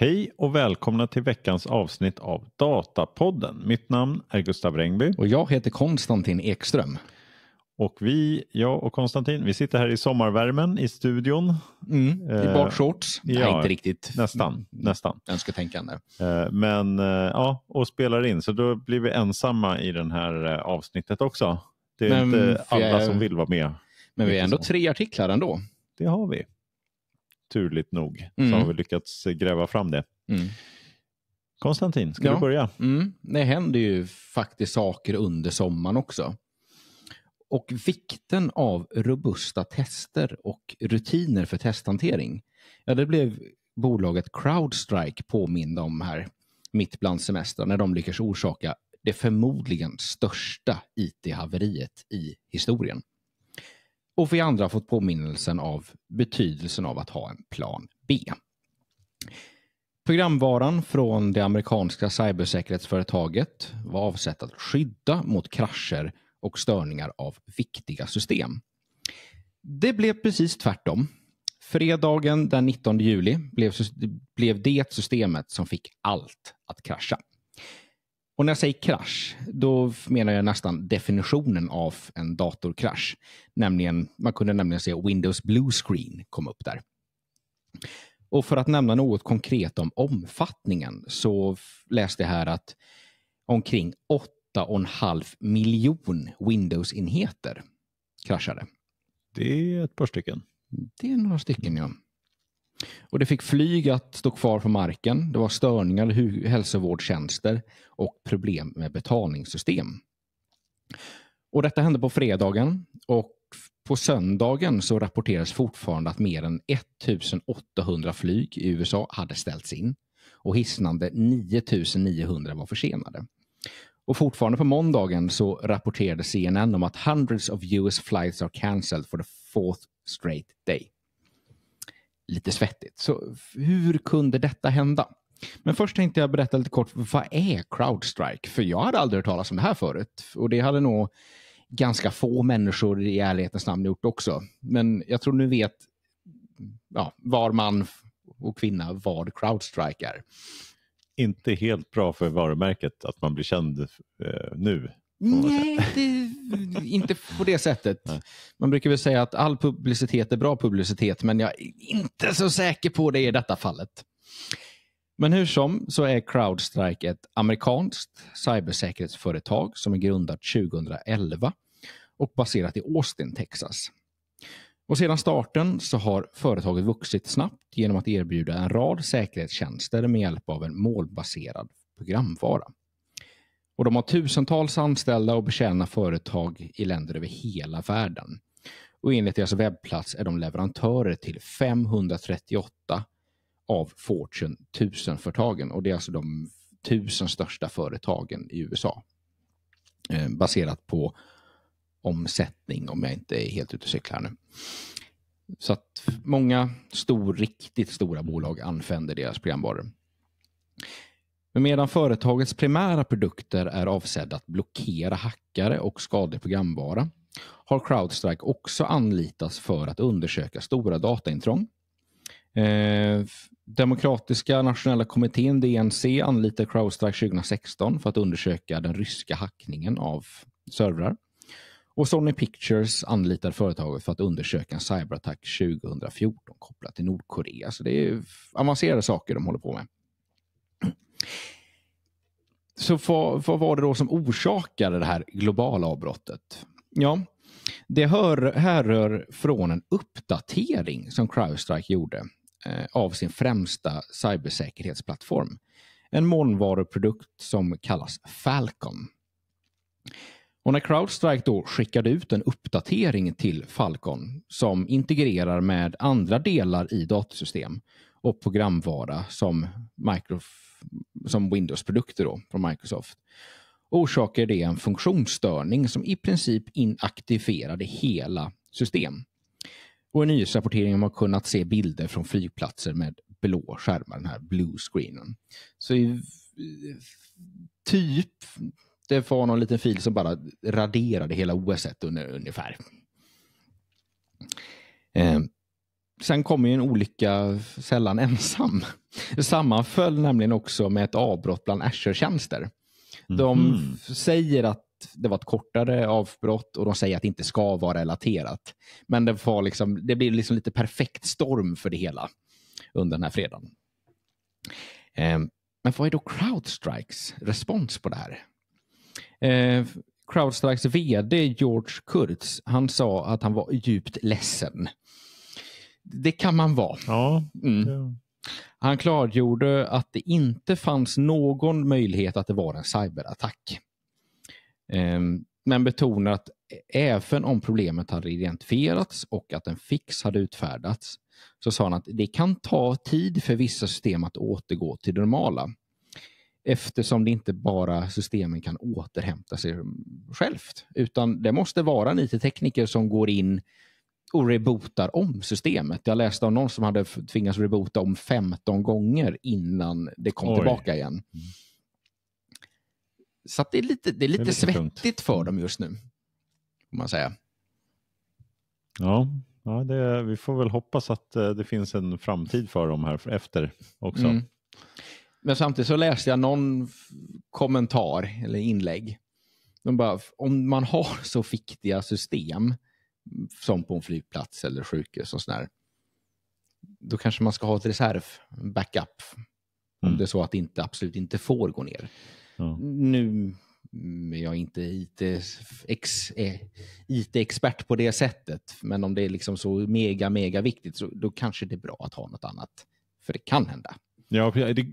Hej och välkomna till veckans avsnitt av Datapodden. Mitt namn är Gustav Rengby. Och jag heter Konstantin Ekström. Och vi, jag och Konstantin, vi sitter här i sommarvärmen i studion. Mm, I eh, bakshorts. Eh, ja, Nej, inte riktigt. Nästan. nästan. Önsketänkande. Eh, men eh, ja, och spelar in. Så då blir vi ensamma i det här eh, avsnittet också. Det är men, inte alla jag, som vill vara med. Men vi har ändå tre artiklar ändå. Det har vi turligt nog mm. så har vi lyckats gräva fram det. Mm. Konstantin, ska ja. du börja? Mm. Det händer ju faktiskt saker under sommaren också. Och vikten av robusta tester och rutiner för testhantering. Ja, det blev bolaget Crowdstrike påminna om här mitt bland semestern när de lyckas orsaka det förmodligen största it-haveriet i historien och vi andra fått påminnelsen av betydelsen av att ha en plan B. Programvaran från det amerikanska cybersäkerhetsföretaget var avsett att skydda mot krascher och störningar av viktiga system. Det blev precis tvärtom. Fredagen den 19 juli blev, blev det systemet som fick allt att krascha. Och när jag säger krasch, då menar jag nästan definitionen av en datorkrasch. Nämligen, man kunde nämligen se Windows Blue Screen komma upp där. Och för att nämna något konkret om omfattningen så läste jag här att omkring 8,5 miljon Windows-enheter kraschade. Det är ett par stycken. Det är några stycken, ja. Och Det fick flyg att stå kvar på marken. Det var störningar i hälsovårdstjänster och problem med betalningssystem. Och Detta hände på fredagen och på söndagen så rapporteras fortfarande att mer än 1800 flyg i USA hade ställts in och hisnande 9900 var försenade. Och fortfarande på måndagen så rapporterade CNN om att hundreds of US flights are cancelled for the fourth straight day lite svettigt. Så hur kunde detta hända? Men först tänkte jag berätta lite kort, vad är CrowdStrike? För jag hade aldrig hört talas om det här förut och det hade nog ganska få människor i ärlighetens namn gjort också. Men jag tror nu vet ja, var man och kvinna vad CrowdStrike är. Inte helt bra för varumärket att man blir känd eh, nu. Nej, det inte på det sättet. Man brukar väl säga att all publicitet är bra publicitet, men jag är inte så säker på det i detta fallet. Men hur som så är Crowdstrike ett amerikanskt cybersäkerhetsföretag som är grundat 2011 och baserat i Austin, Texas. Och sedan starten så har företaget vuxit snabbt genom att erbjuda en rad säkerhetstjänster med hjälp av en målbaserad programvara. Och de har tusentals anställda och betjänar företag i länder över hela världen. Och enligt deras webbplats är de leverantörer till 538 av Fortune 1000-företagen. det är alltså de tusen största företagen i USA. Eh, baserat på omsättning om jag inte är helt ute och cyklar nu. Så att många stor, riktigt stora bolag använder deras programvaror. Men medan företagets primära produkter är avsedda att blockera hackare och skadlig programvara har Crowdstrike också anlitats för att undersöka stora dataintrång. Eh, Demokratiska nationella kommittén, DNC, anlitade Crowdstrike 2016 för att undersöka den ryska hackningen av servrar. Och Sony Pictures anlitar företaget för att undersöka en cyberattack 2014 kopplat till Nordkorea. Så det är avancerade saker de håller på med. Så vad, vad var det då som orsakade det här globala avbrottet? Ja, det hör, härrör från en uppdatering som Crowdstrike gjorde eh, av sin främsta cybersäkerhetsplattform. En molnvaruprodukt som kallas Falcon. Och när Crowdstrike då skickade ut en uppdatering till Falcon som integrerar med andra delar i datasystem och programvara som micro, som Windows-produkter då från Microsoft. orsakade det en funktionsstörning som i princip inaktiverade hela system. Och i nyhetsrapporteringen har man kunnat se bilder från flygplatser med blå skärmar, den här blue screenen. Så i, typ, det var någon liten fil som bara raderade hela OS under, ungefär. Eh, sen kommer ju en olycka sällan ensam. Det sammanföll nämligen också med ett avbrott bland Azure-tjänster. De mm. säger att det var ett kortare avbrott och de säger att det inte ska vara relaterat. Men det, var liksom, det blev liksom lite perfekt storm för det hela under den här fredagen. Ehm, men vad är då Crowdstrikes respons på det här? Ehm, Crowdstrikes vd George Kurtz, han sa att han var djupt ledsen. Det kan man vara. Ja, mm. Han klargjorde att det inte fanns någon möjlighet att det var en cyberattack. Ehm, men betonade att även om problemet hade identifierats och att en fix hade utfärdats så sa han att det kan ta tid för vissa system att återgå till det normala eftersom det inte bara systemen kan återhämta sig självt utan det måste vara en IT-tekniker som går in och rebootar om systemet. Jag läste om någon som hade tvingats reboota om 15 gånger innan det kom Oj. tillbaka igen. Så det är lite, det är det är lite svettigt tungt. för dem just nu. Får man säga. Ja, ja det, vi får väl hoppas att eh, det finns en framtid för dem här efter också. Mm. Men samtidigt så läste jag någon kommentar eller inlägg. De bara, om man har så fiktiga system som på en flygplats eller sjukhus och sådär. Då kanske man ska ha ett reserv, backup, om mm. det är så att det inte, absolut inte får gå ner. Ja. Nu mm, är jag inte IT-expert e, IT på det sättet, men om det är liksom så mega, mega viktigt, så då kanske det är bra att ha något annat, för det kan hända. Ja, det, eh,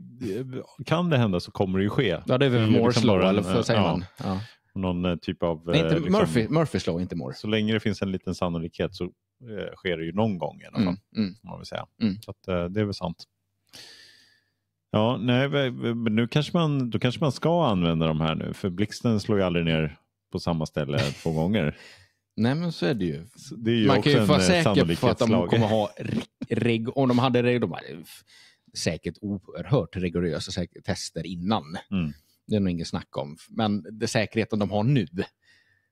kan det hända så kommer det ju ske. Ja, det är väl liksom Moore's law, eller vad säger ja. man? Ja någon eh, typ av... Nej, inte eh, liksom, Murphy, Murphy's law, inte Moore. Så länge det finns en liten sannolikhet så eh, sker det ju någon gång i alla mm, fall. Mm, mm. vill säga. Mm. Så att, det är väl sant. Ja, nej, men nu kanske man, då kanske man ska använda de här nu, för blixten slår ju aldrig ner på samma ställe två gånger. Nej, men så är det ju. Det är ju man kan ju vara säker på att de kommer ha reg om de hade reg de hade säkert oerhört rigorösa tester innan. Mm. Det är nog ingen snack om. Men det säkerheten de har nu,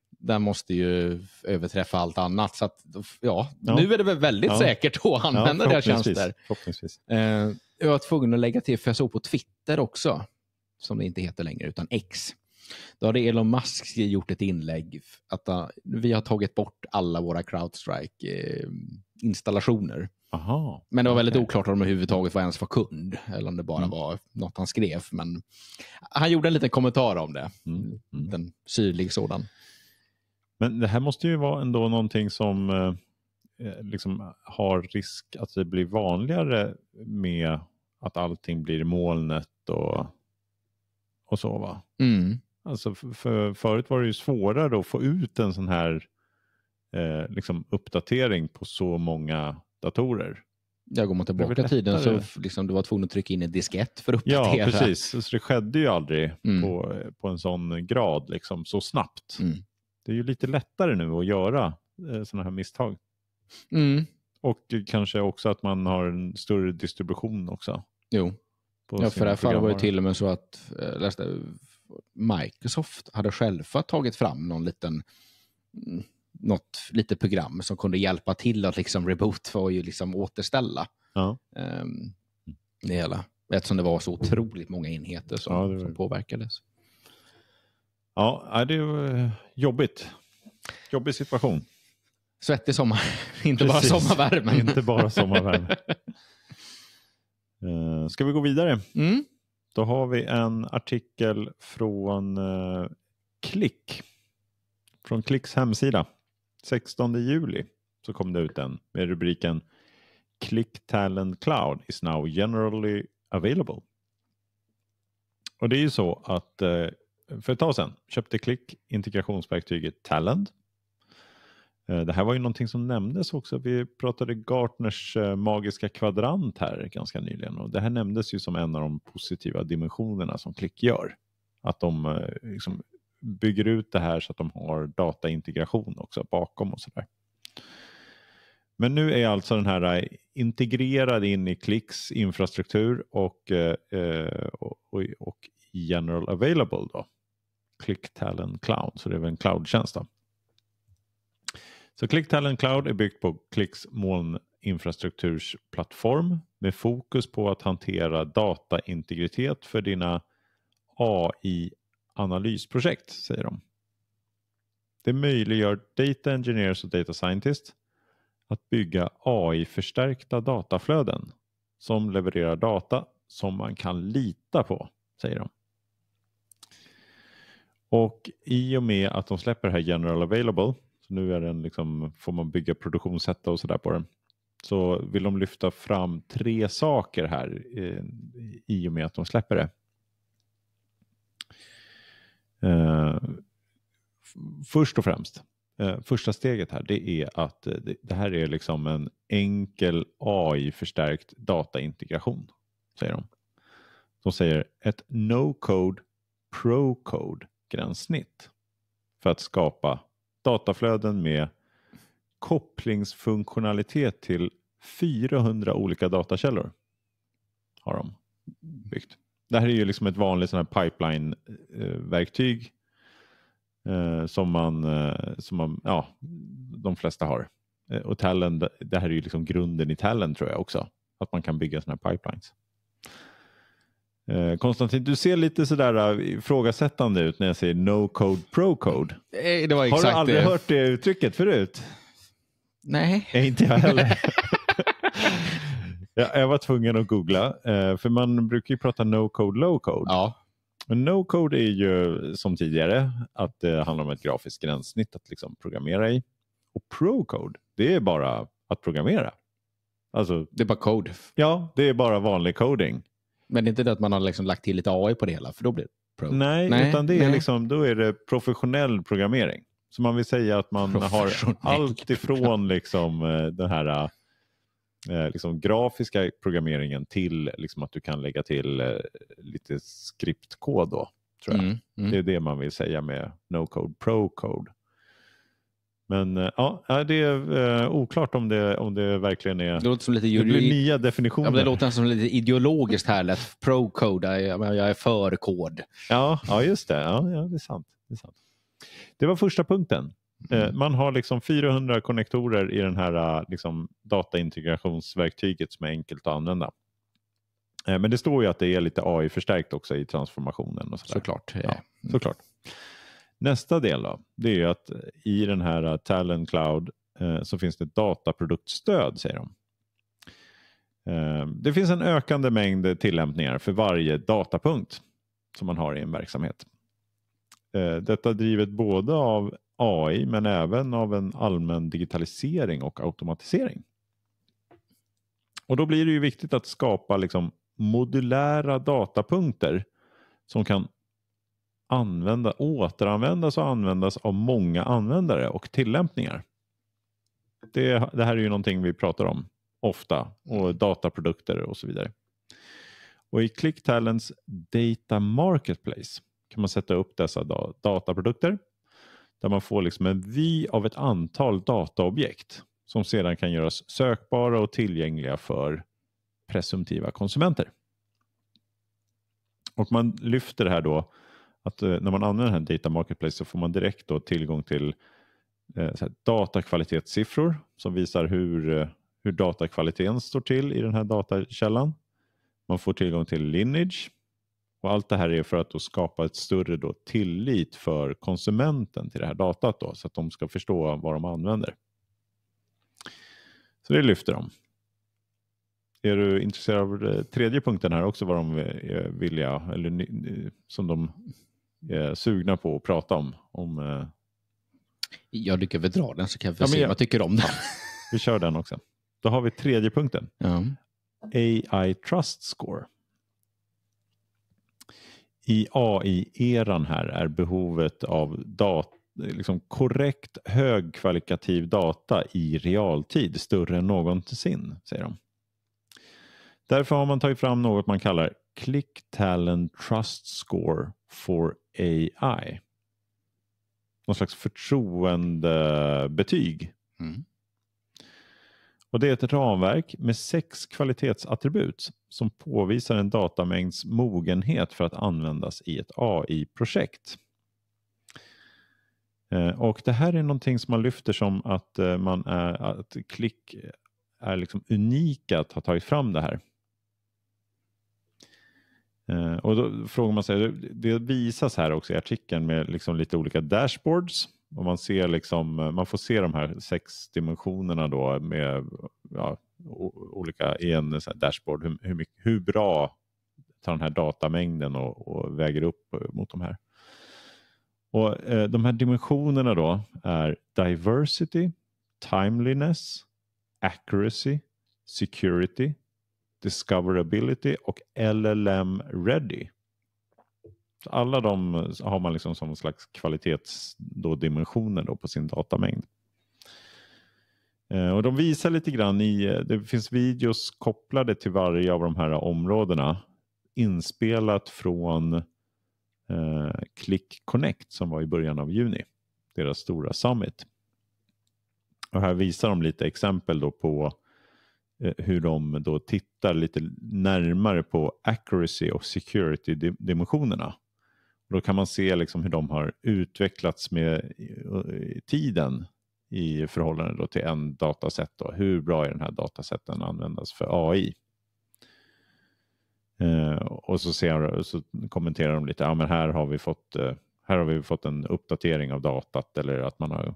den måste ju överträffa allt annat. Så att, ja, ja, Nu är det väl väldigt ja. säkert att använda ja, deras tjänster. Förhoppningsvis. Eh, jag var tvungen att lägga till, för jag såg på Twitter också, som det inte heter längre, utan X. Då hade Elon Musk gjort ett inlägg att uh, vi har tagit bort alla våra CrowdStrike-installationer. Eh, Aha, men det var väldigt okay. oklart om det överhuvudtaget var ens var kund eller om det bara mm. var något han skrev. Men han gjorde en liten kommentar om det. Mm. Mm. En syrlig sådan. Men det här måste ju vara ändå någonting som eh, eh liksom har risk att det blir vanligare med att allting blir molnet och, och så. va? Mm. Alltså för, förut var det ju svårare att få ut en sån här eh, liksom uppdatering på så många datorer. Ja, går man tillbaka i tiden så liksom, du var tvungen att trycka in en diskett för att uppdatera. Ja, precis. Så det skedde ju aldrig mm. på, på en sån grad, liksom, så snabbt. Mm. Det är ju lite lättare nu att göra eh, sådana här misstag. Mm. Och kanske också att man har en större distribution också. Jo, ja, för det här fallet var det till och med så att eh, läste, Microsoft hade själva tagit fram någon liten mm, något litet program som kunde hjälpa till att liksom reboot för ju liksom återställa ja. um, det hela. Eftersom det var så otroligt många enheter som, ja, var... som påverkades. Ja, det är eh, jobbigt. Jobbig situation. Svettig sommar, inte Precis. bara sommarvärme. Inte bara sommarvärme. Eh, ska vi gå vidare? Mm. Då har vi en artikel från Klick. Eh, från Klicks hemsida. 16 juli så kom det ut en med rubriken Click Talent Cloud is now generally available. Och det är ju så att eh, för ett tag sedan köpte Click integrationsverktyget Talent. Eh, det här var ju någonting som nämndes också. Vi pratade Gartners eh, magiska kvadrant här ganska nyligen och det här nämndes ju som en av de positiva dimensionerna som Click gör. Att de liksom bygger ut det här så att de har dataintegration också bakom och sådär. Men nu är alltså den här eh, integrerad in i Clicks infrastruktur och, eh, eh, och, och, general available då. Talent Cloud, så det är väl en cloudtjänst då. Så Talent Cloud är byggt på Clicks molninfrastruktursplattform med fokus på att hantera dataintegritet för dina AI analysprojekt, säger de. Det möjliggör data engineers och data scientists att bygga AI-förstärkta dataflöden som levererar data som man kan lita på, säger de. Och i och med att de släpper det här general available, så nu är den liksom, får man bygga produktionssätta och sådär på den, så vill de lyfta fram tre saker här eh, i och med att de släpper det. Eh, först och främst, eh, första steget här, det är att eh, det, det här är liksom en enkel AI-förstärkt dataintegration, säger de. De säger ett no-code, pro-code gränssnitt för att skapa dataflöden med kopplingsfunktionalitet till 400 olika datakällor. Har de byggt. Det här är ju liksom ett vanligt pipeline-verktyg eh, eh, som, man, eh, som man, ja, de flesta har. och Talend, det här är ju liksom grunden i talent tror jag också, att man kan bygga sådana här pipelines. Konstantin, du ser lite sådär ifrågasättande ut när jag säger no code pro code. det var exakt Har du aldrig det. hört det uttrycket förut? Nej. Inte jag heller. Ja, jag var tvungen att googla, eh, för man brukar ju prata no code, low code. Ja. No code är ju som tidigare att det handlar om ett grafiskt gränssnitt att liksom programmera i. Och pro code, det är bara att programmera. Alltså, det är bara code. Ja, det är bara vanlig coding. Men det är inte det att man har liksom lagt till lite AI på det hela, för då blir det pro? Nej, nej utan det nej. liksom, då är det professionell programmering. Så man vill säga att man har allt ifrån liksom eh, den här eh, Eh, liksom grafiska programmeringen till liksom att du kan lägga till eh, lite skriptkod. Då, tror jag. Mm, mm. Det är det man vill säga med No Code Pro Code. Men eh, ja, det är oklart om det, om det verkligen är... Det, låter som lite det blir nya definitioner. Ja, men det låter som lite ideologiskt här. Pro Code, jag, jag är för kod. Ja, ja just det. Ja, ja, det, är sant. det är sant. Det var första punkten. Eh, mm. man har liksom 400 konnektorer i den här eh, liksom, dataintegrationsverktyget som är enkelt att använda. Eh, men det står ju att det är lite AI-förstärkt också i transformationen. Och sådär. Såklart. Ja, mm. såklart. Nästa del då, det är att i den här Talent Cloud så finns det dataproduktstöd säger de. Det finns en ökande mängd tillämpningar för varje datapunkt som man har i en verksamhet. Detta drivet både av AI men även av en allmän digitalisering och automatisering. Och då blir det ju viktigt att skapa liksom modulära datapunkter som kan använda, återanvändas och användas av många användare och tillämpningar. Det, det här är ju någonting vi pratar om ofta och dataprodukter och så vidare. Och I ClickTalents Data Marketplace kan man sätta upp dessa dataprodukter där man får liksom en vy av ett antal dataobjekt som sedan kan göras sökbara och tillgängliga för presumtiva konsumenter. Och Man lyfter här då att eh, när man använder den här Data Marketplace så får man direkt då tillgång till eh, datakvalitetssiffror som visar hur, eh, hur datakvaliteten står till i den här datakällan. Man får tillgång till Lineage och allt det här är för att skapa ett större då tillit för konsumenten till det här datat då, så att de ska förstå vad de använder. Så det lyfter de. Är du intresserad av eh, tredje punkten här också, vad de är eh, eller eh, som de är sugna på att prata om? om Ja, du väl dra den så kan vi ja, se jag... vad jag tycker om den. Ja, vi kör den också. Då har vi tredje punkten. Ja. AI Trust Score i AI-eran här är behovet av dat liksom korrekt högkvalitativ data i realtid större än någonsin, säger de. Därför har man tagit fram något man kallar Click Talent Trust Score for AI. Någon slags förtroendebetyg. Mm. Och det är ett ramverk med sex kvalitetsattribut som påvisar en datamängds mogenhet för att användas i ett AI-projekt. Eh, och Det här är någonting som man lyfter som att, eh, man är, att Klick är liksom unika att ha tagit fram det här. Eh, och Då frågar man sig, det visas här också i artikeln med liksom lite olika dashboards och man, ser liksom, man får se de här sex dimensionerna då med ja, olika, i en dashboard. Hur, hur, mycket, hur, bra tar den här datamängden och, och väger upp eh, mot de här? Och eh, De här dimensionerna då är diversity, timeliness, accuracy, security, discoverability och LLM ready alla de eh, har man liksom som slags kvalitetsdimensioner på sin datamängd. Eh, och de visar lite grann i, eh, det finns videos kopplade till varje av de här områdena inspelat från eh, Click Connect som var i början av juni, deras stora summit. Och här visar de lite exempel då på eh, hur de då tittar lite närmare på accuracy och security-dimensionerna och då kan man se liksom hur de har utvecklats med tiden i förhållande då till en dataset. Då. Hur bra är den här datasetten att användas för AI? Eh, och så, ser, så kommenterar de lite, ja, men här, har vi fått, eh, här har vi fått en uppdatering av datat eller att man har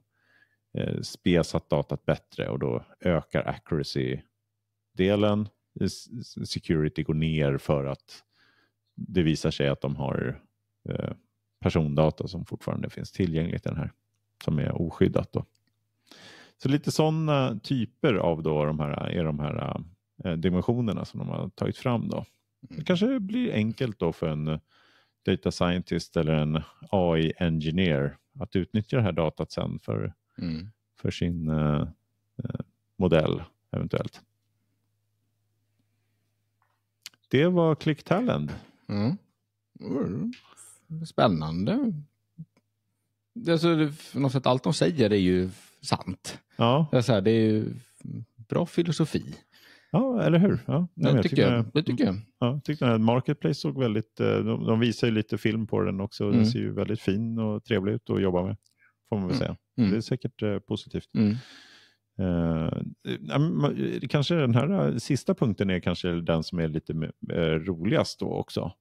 eh, spesat datat bättre och då ökar accuracy-delen. Security går ner för att det visar sig att de har Eh, persondata som fortfarande finns tillgängligt i den här, som är oskyddat. Då. Så lite sådana typer av då de här, är de här eh, dimensionerna som de har tagit fram. Då. Det mm. kanske blir enkelt då för en eh, data scientist eller en AI-engineer att utnyttja det här datat sen för, mm. för sin eh, modell eventuellt. Det var ClickTalend. Mm. mm spännande. Alltså, på något sätt, allt de säger är ju sant. Ja. Det, är så här, det är ju bra filosofi. Ja, eller hur? Ja. Nej, det, tycker tyckte, jag, det tycker jag. Mm. Ja, tyckte den här Marketplace såg väldigt... Eh, de, de visar ju lite film på den också. Mm. Den ser ju väldigt fin och trevlig ut att jobba med. Får man väl mm. säga. Mm. Det är säkert eh, positivt. Mm. Eh, eh kanske den här eh, sista punkten är kanske den som är lite eh, roligast då också.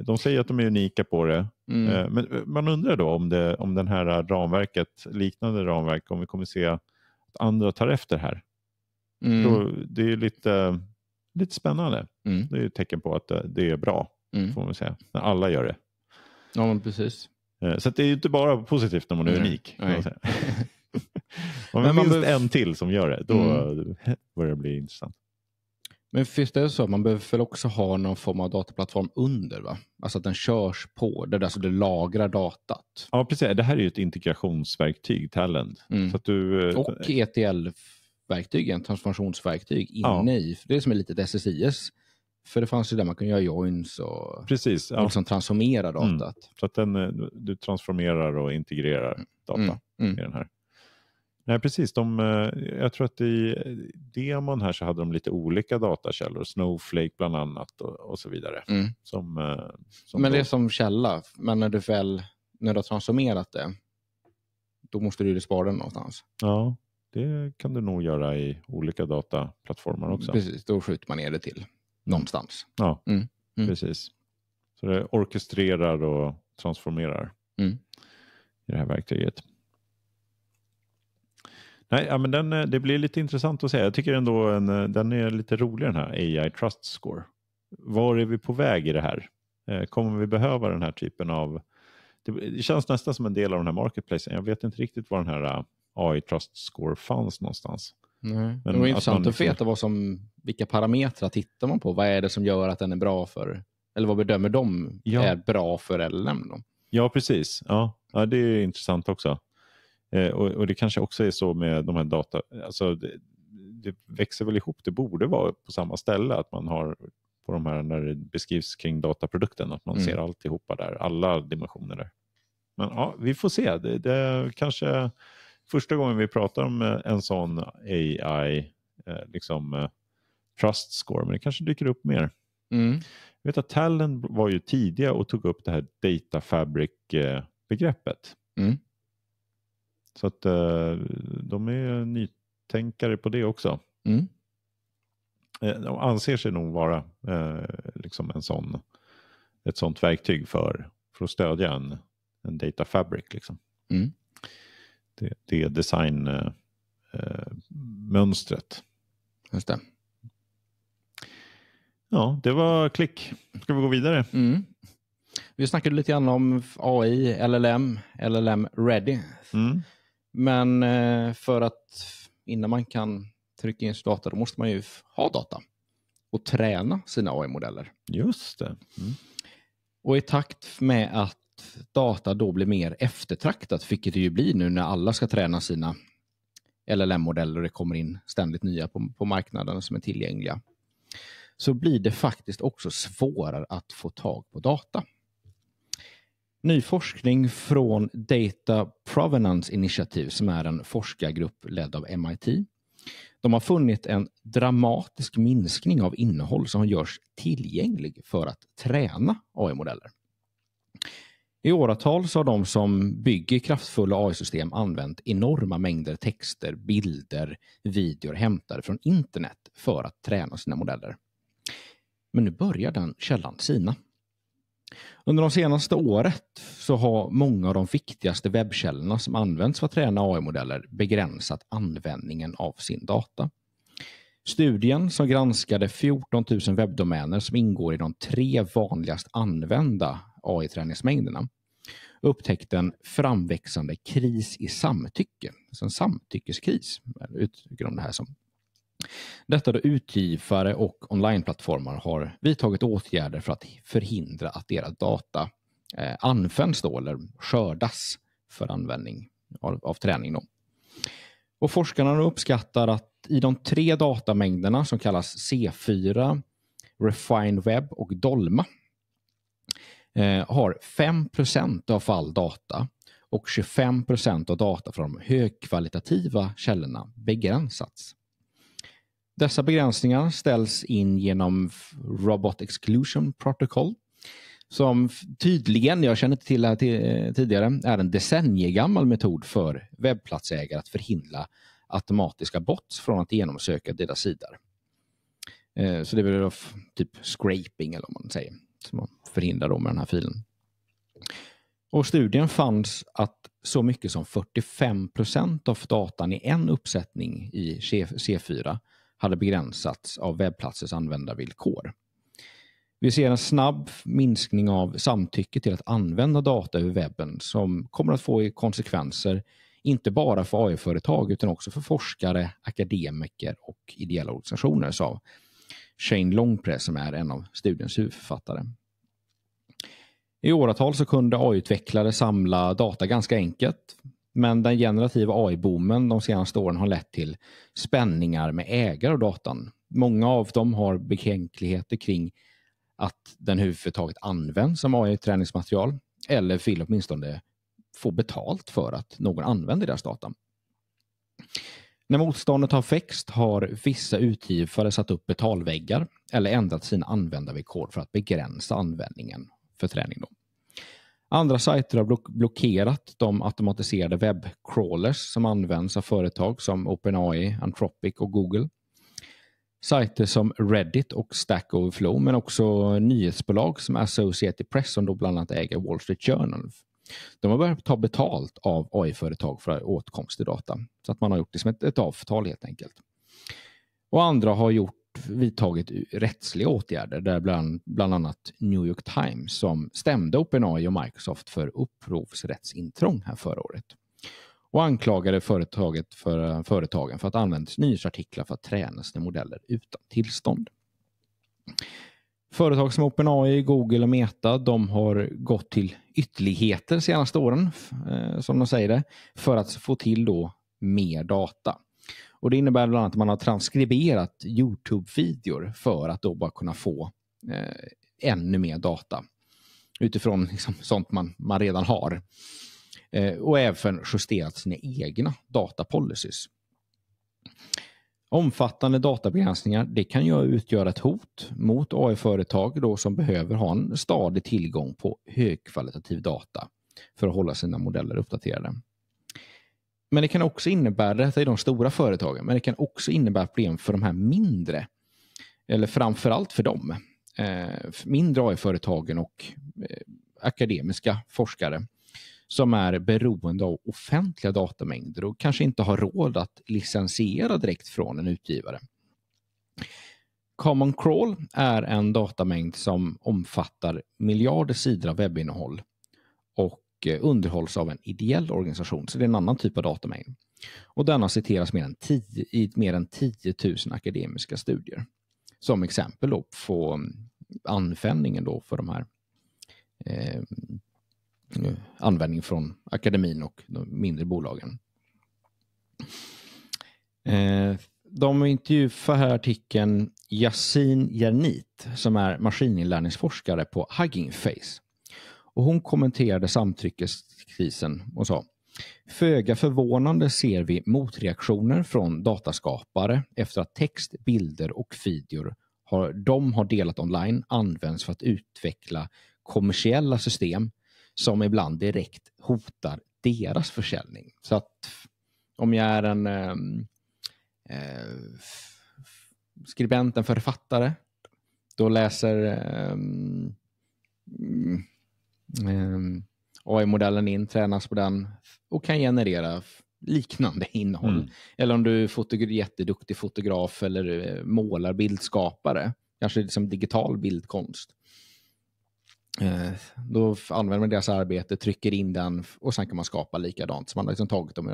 De säger att de är unika på det. Mm. Eh, men eh, man undrar då om, det, om den här ramverket, liknande ramverk, om vi kommer se att andra tar efter här. Mm. det är lite, lite spännande. Mm. Det är ett tecken på att eh, det är bra, mm. får man säga, när alla gör det. Ja, men precis. Så det är inte bara positivt när man är Nej. unik. om det finns en till som gör det, då mm. börjar det bli intressant. Men finns det så, att man behöver väl också ha någon form av dataplattform under? va? Alltså att den körs på, det är alltså, där lagrar datat. Ja, precis. Det här är ju ett integrationsverktyg, Talend. Mm. Så att du, eh, Och etl verktygen transformationsverktyg inne ja. i. Det är som ett litet SSIS. För det fanns ju där man kunde göra joins och precis, ja. liksom transformera mm. datat. Mm. Så att den, eh, du transformerar och integrerar mm. data mm. mm. i den här. Nej, precis. De, eh, jag tror att i eh, demon här så hade de lite olika datakällor. Snowflake bland annat och, och så vidare. Mm. Som, eh, som men det då... är som källa. Men när du väl när du har transformerat det, då måste du spara den någonstans. Ja, det kan du nog göra i olika dataplattformar också. Precis, då skjuter man ner det till mm. någonstans. Ja, mm. Mm. precis. Så det orkestrerar och transformerar mm. i det här verktyget. Nej, ja, men den, eh, det blir lite intressant att se. Jag tycker ändå en, eh, den är lite rolig den här AI Trust Score. Var är vi på väg i det här? Eh, kommer vi behöva den här typen av... Det känns nästan som en del av den här marketplacen. Jag vet inte riktigt var den här AI Trust Score fanns någonstans. Nej. Men det var intressant att, man... att veta vad som, vilka parametrar tittar man på. Vad är det som gör att den är bra för, eller vad bedömer de ja. är bra för LM? Då? Ja, precis. Ja. ja, det är intressant också. Eh, och, och, det kanske också är så med de här data. Alltså, det, det, växer väl ihop. Det borde vara på samma ställe att man har på de här när det beskrivs kring dataprodukten att man mm. ser alltihopa där, alla dimensioner där. Men ja, vi får se. Det, det kanske första gången vi pratar om eh, en sån AI, eh, liksom eh, trust score, men det kanske dyker upp mer. Mm. Jag vet att Talent var ju tidiga och tog upp det här data fabric-begreppet. Eh, mm. Så att eh, de är nytänkare på det också. Mm. Eh, de anser sig nog vara eh, liksom en sån, ett sånt verktyg för, för att stödja en, en data fabric. Liksom. Mm. Det, det designmönstret. Just det. Ja, det var klick. Ska vi gå vidare? Mm. Vi snackade lite grann om AI, LLM, LLM Ready. Mm. Men eh, för att innan man kan trycka in sin data, då måste man ju ha data och träna sina AI-modeller. Just det. Mm. Och i takt med att data då blir mer eftertraktat, vilket det ju blir nu när alla ska träna sina LLM-modeller och det kommer in ständigt nya på, på marknaden som är tillgängliga, så blir det faktiskt också svårare att få tag på data. Ny forskning från Data Provenance Initiative som är en forskargrupp ledd av MIT. De har funnit en dramatisk minskning av innehåll som görs tillgänglig för att träna AI-modeller. I åratal så har de som bygger kraftfulla AI-system använt enorma mängder texter, bilder, videor hämtade från internet för att träna sina modeller. Men nu börjar den källan sina. Under de senaste året så har många av de viktigaste webbkällorna som används för att träna AI-modeller begränsat användningen av sin data. Studien som granskade 14 000 webbdomäner som ingår i de tre vanligast använda AI-träningsmängderna upptäckte en framväxande kris i samtycke, en samtyckeskris, uttrycker de det här som. Detta då utgivare och onlineplattformar har vidtagit åtgärder för att förhindra att deras data eh, används då, eller skördas för användning av, av träning. Då. Och forskarna uppskattar att i de tre datamängderna som kallas C4, Refined Web och Dolma eh, har 5 av all data och 25 av data från de högkvalitativa källorna begränsats. Dessa begränsningar ställs in genom Robot Exclusion Protocol som tydligen, jag känner inte till det här eh, tidigare, är en decenniegammal metod för webbplatsägare att förhindra automatiska bots från att genomsöka deras sidor. Eh, så det är väl typ scraping eller vad man säger, som man förhindrar då med den här filen. Och studien fanns att så mycket som 45 procent av datan i en uppsättning i C4 hade begränsats av webbplatsers användarvillkor. Vi ser en snabb minskning av samtycke till att använda data över webben som kommer att få konsekvenser inte bara för AI-företag utan också för forskare, akademiker och ideella organisationer, sa Shane Longpress som är en av studiens huvudförfattare. I åratal så kunde AI-utvecklare samla data ganska enkelt. Men den generativa AI-boomen de senaste åren har lett till spänningar med ägare av datan. Många av dem har betänkligheter kring att den överhuvudtaget används som AI-träningsmaterial eller vill åtminstone få betalt för att någon använder deras data. När motståndet har växt har vissa utgivare satt upp betalväggar eller ändrat sina användarvillkor för att begränsa användningen för träning. Då. Andra sajter har block blockerat de automatiserade webbcrawlers som används av företag som OpenAI, Anthropic och Google. Sajter som Reddit och Stack Overflow, men också nyhetsbolag som Associated Press som då bland annat äger Wall Street Journal. De har börjat ta betalt av AI-företag för åtkomst till data. Så att man har gjort det som ett, ett avtal helt enkelt. Och andra har gjort vidtagit rättsliga åtgärder, där bland, bland annat New York Times som stämde OpenAI och Microsoft för upphovsrättsintrång här förra året och anklagade företaget för, eh, företagen för att använda nyhetsartiklar för att träna sina modeller utan tillstånd. Företag som OpenAI, Google och Meta de har gått till ytterligheter de senaste åren, eh, som de säger det, för att få till då mer data. Och Det innebär bland annat att man har transkriberat Youtube-videor för att då bara kunna få eh, ännu mer data utifrån liksom, sånt man, man redan har. Eh, och även justerat sina egna datapolicies. Omfattande databegränsningar det kan ju utgöra ett hot mot AI-företag som behöver ha en stadig tillgång på högkvalitativ data för att hålla sina modeller uppdaterade. Men det kan också innebära, detta är de stora företagen, men det kan också innebära problem för de här mindre. Eller framför allt för dem. Eh, mindre AI-företagen och eh, akademiska forskare som är beroende av offentliga datamängder och kanske inte har råd att licensiera direkt från en utgivare. Common Crawl är en datamängd som omfattar miljarder sidor av webbinnehåll Eh, underhålls av en ideell organisation, så det är en annan typ av datamängd. Och den har citerats mer än 10, i mer än 10 000 akademiska studier. Som exempel då på mm, användningen då för de här eh, eh, användning från akademin och de mindre bolagen. Eh, de intervjuar här artikeln Yasin Jernit som är maskininlärningsforskare på Hugging Face och hon kommenterade samtryckeskrisen och sa Föga förvånande ser vi motreaktioner från dataskapare efter att text, bilder och videor har, de har delat online används för att utveckla kommersiella system som ibland direkt hotar deras försäljning. Så att om jag är en ehm, eh, skribent, en författare, då läser eh, Ehm, AI-modellen in, tränas på den och kan generera liknande innehåll. Mm. Eller om du är jätteduktig fotograf eller eh, målar bildskapare, kanske liksom digital bildkonst. Ehm, då använder man deras arbete, trycker in den och sen kan man skapa likadant. Så man har liksom tagit dem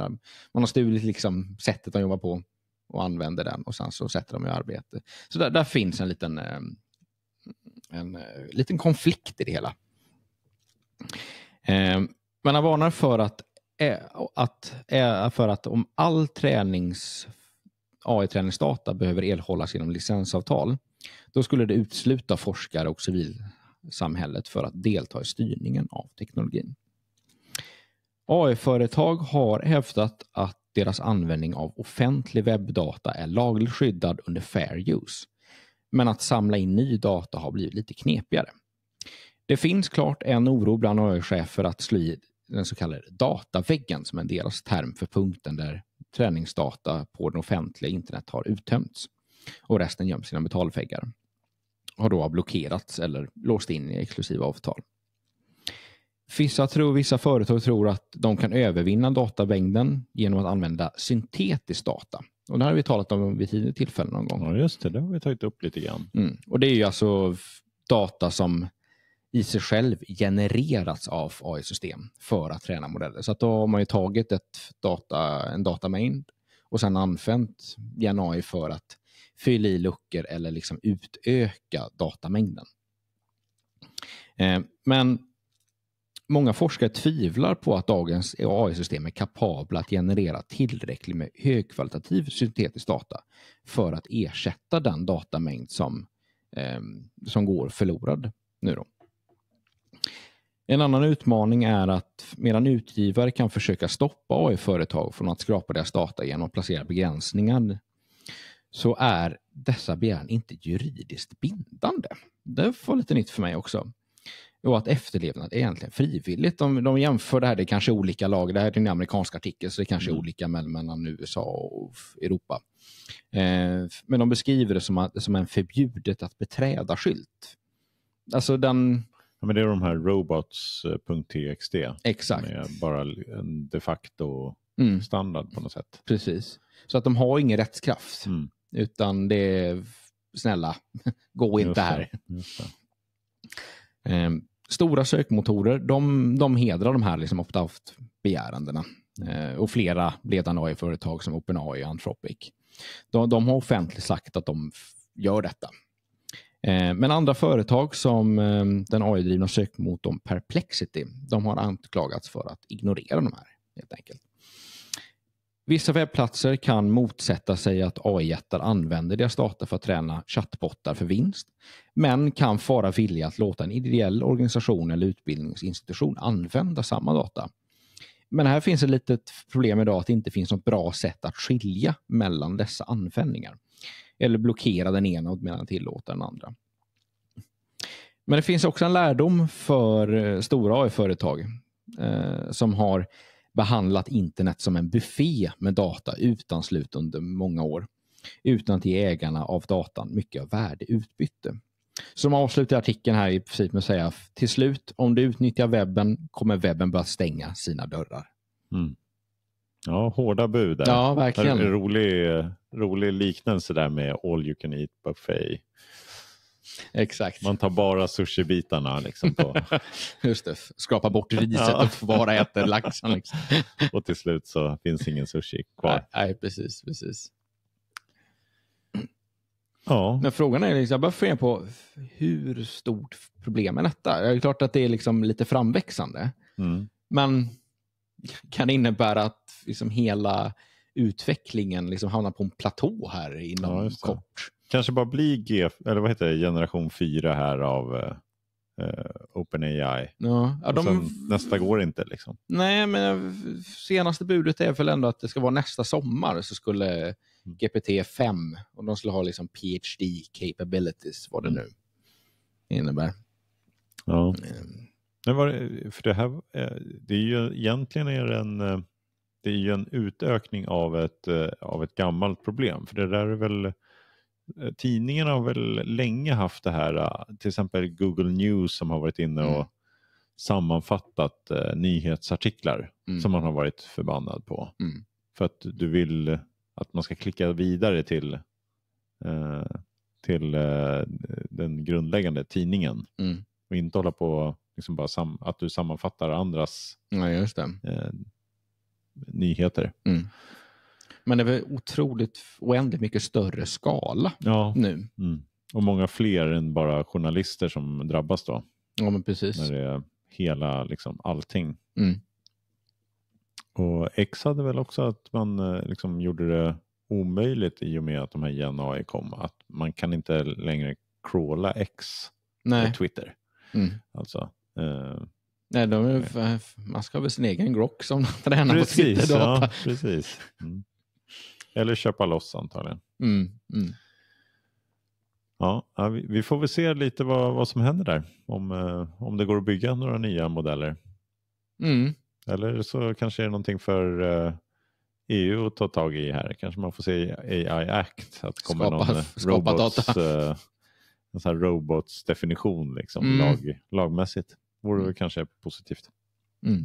man har stulit liksom sättet de jobbar på och använder den och sen så sätter de i arbete. Så där, där finns en liten, ehm, en, en eh, liten konflikt i det hela. Ehm, men han varnar för att, att, för att om all tränings, AI-träningsdata behöver erhållas genom licensavtal, då skulle det utsluta forskare och civilsamhället för att delta i styrningen av teknologin. AI-företag har hävdat att deras användning av offentlig webbdata är lagligt skyddad under fair use, men att samla in ny data har blivit lite knepigare. Det finns klart en oro bland AI-chefer att slå i den så kallade dataväggen som är deras term för punkten där träningsdata på den offentliga internet har uttömts och resten göms sina betalväggar. Har då blockerats eller låst in i exklusiva avtal. Vissa, tror, vissa företag tror att de kan övervinna datamängden genom att använda syntetisk data. Och det har vi talat om vid tidigare tillfällen någon gång. Ja, just det. Det har vi tagit upp lite grann. Mm. Och det är ju alltså data som i sig själv genererats av AI-system för att träna modeller. Så att då har man ju tagit ett data, en datamain och sen använt gen-AI för att fylla i luckor eller liksom utöka datamängden. Eh, men många forskare tvivlar på att dagens AI-system är kapabla att generera tillräckligt med högkvalitativ syntetisk data för att ersätta den datamängd som, eh, som går förlorad nu då. En annan utmaning är att medan utgivare kan försöka stoppa AI-företag från att skrapa deras data genom att placera begränsningar så är dessa begäran inte juridiskt bindande. Det var lite nytt för mig också. Och att efterlevnad är egentligen frivilligt. De, de jämför det här, det är kanske olika lag, det här är en amerikansk artikel, så det är kanske är mm. olika mellan, mellan USA och Europa. Eh, men de beskriver det som, att, som en förbjudet att beträda skylt. Alltså den Ja, men det är de här robots.txt. Exakt. Med bara en de facto mm. standard på något sätt. Precis. Så att de har ingen rättskraft. Mm. Utan det är snälla, gå inte här. Eh, stora sökmotorer, de, de hedrar de här liksom opt-out-begärandena. Eh, och flera ledande AI-företag som OpenAI och Anthropic. De, de har offentligt sagt att de gör detta. Eh, men andra företag som ehm, den AI-drivna sökmotorn Perplexity, de har anklagats för att ignorera de här helt enkelt. Vissa webbplatser kan motsätta sig att AI-jättar använder deras data för att träna chattbottar för vinst, men kan fara villiga att låta en ideell organisation eller utbildningsinstitution använda samma data. Men här finns ett litet problem idag att det inte finns något bra sätt att skilja mellan dessa användningar eller blockera den ena medan tillåta den andra. Men det finns också en lärdom för eh, stora AI-företag eh, som har behandlat internet som en buffé med data utan slut under många år. Utan att ge ägarna av datan mycket av värde utbyte. De avslutar artikeln här i princip med att säga till slut, om du utnyttjar webben kommer webben börja stänga sina dörrar. Mm. Ja, hårda bud. Där. Ja, verkligen. En rolig, rolig liknelse där med all you can eat buffet. Exakt. Man tar bara sushibitarna. Liksom på. Just det, skrapa bort riset och bara äter laxen. Liksom. och till slut så finns ingen sushi kvar. Nej, nej precis. precis. Ja. Men frågan är, liksom, jag bara fundera på hur stort problem är detta? Det är klart att det är liksom lite framväxande. Mm. Men kan innebära att liksom hela utvecklingen liksom hamnar på en platå här inom ja, kort. Kanske bara bli G, eller vad heter det, generation 4 här av Uh, OpenAI. Ja, ja, de... Nästa går inte liksom. Nej, men eh, senaste budet är väl ändå att det ska vara nästa sommar så skulle mm. GPT-5 och de skulle ha liksom PhD capabilities, vad det mm. nu innebär. Ja. Mm. Men var, för det här eh, det är ju egentligen är en, eh, det är ju en utökning av ett, eh, av ett gammalt problem. För det där är väl tidningarna har väl länge haft det här, till exempel Google News som har varit inne och mm. sammanfattat eh, nyhetsartiklar mm. som man har varit förbannad på. Mm. För att du vill att man ska klicka vidare till, eh, till eh, den grundläggande tidningen mm. och inte hålla på liksom bara sam, att du sammanfattar andras ja, eh, nyheter. Mm. Men det är väl otroligt oändligt mycket större skala ja. nu. Mm. Och många fler än bara journalister som drabbas då. Ja, men precis. När det är hela, liksom allting. Mm. Och X hade väl också att man eh, liksom gjorde det omöjligt i och med att de här gen AI kom. Att man kan inte längre crawla X Nej. på Twitter. Mm. Alltså, Eh, Nej, de, man ska ha sin egen grock som tränar precis, på sitt ja, precis. Mm. Eller köpa loss antagligen. Mm, mm. Ja, vi, får väl se lite vad, vad som händer där. Om, eh, om det går att bygga några nya modeller. Mm. Eller så kanske det är någonting för EU eh, e att ta tag i här. Kanske man får se AI Act. Att skapa, kommer någon skapa robots, data. en sån här robotsdefinition liksom, mm. lag, lagmässigt vore mm. kanske positivt. Mm.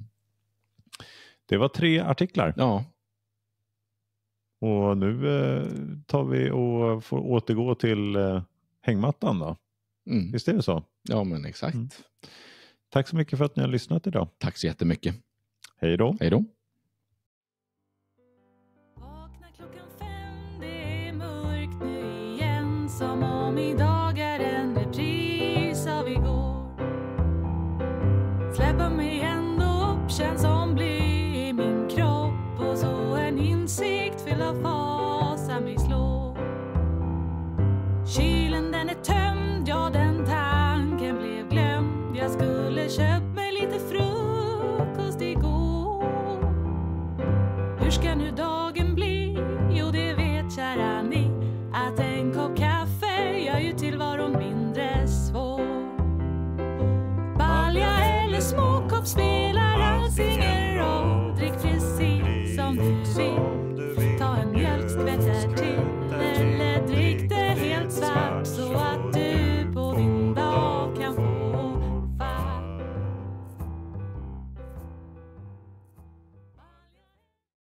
Det var tre artiklar. Ja. Och nu eh, tar vi och får återgå till eh, hängmattan då. Mm. Visst är det så? Ja, men exakt. Mm. Tack så mycket för att ni har lyssnat idag. Tack så jättemycket. Hej då. Hej då. stops me.